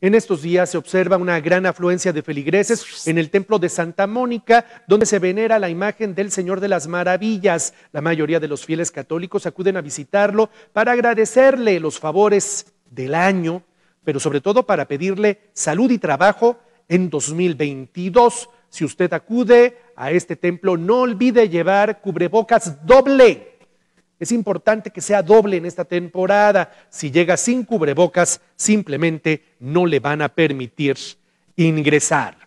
En estos días se observa una gran afluencia de feligreses en el templo de Santa Mónica, donde se venera la imagen del Señor de las Maravillas. La mayoría de los fieles católicos acuden a visitarlo para agradecerle los favores del año, pero sobre todo para pedirle salud y trabajo en 2022. Si usted acude a este templo, no olvide llevar cubrebocas doble es importante que sea doble en esta temporada. Si llega sin cubrebocas, simplemente no le van a permitir ingresar.